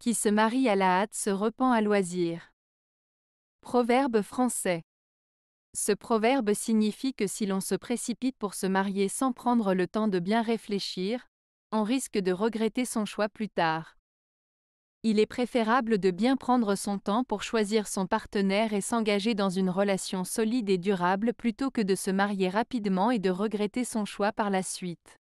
Qui se marie à la hâte se repent à loisir. Proverbe français. Ce proverbe signifie que si l'on se précipite pour se marier sans prendre le temps de bien réfléchir, on risque de regretter son choix plus tard. Il est préférable de bien prendre son temps pour choisir son partenaire et s'engager dans une relation solide et durable plutôt que de se marier rapidement et de regretter son choix par la suite.